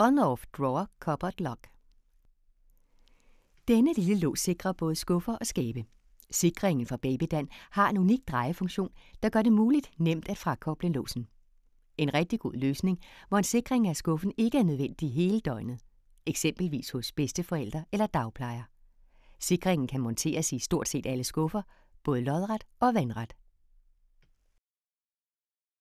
On-off drawer cupboard lock. Denne lille lås sikrer både skuffer og skabe. Sikringen for Babydan har en unik drejefunktion, der gør det muligt nemt at frakoble låsen. En rigtig god løsning, hvor en sikring af skuffen ikke er nødvendig hele døgnet. Eksempelvis hos bedsteforældre eller dagplejer. Sikringen kan monteres i stort set alle skuffer, både lodret og vandret.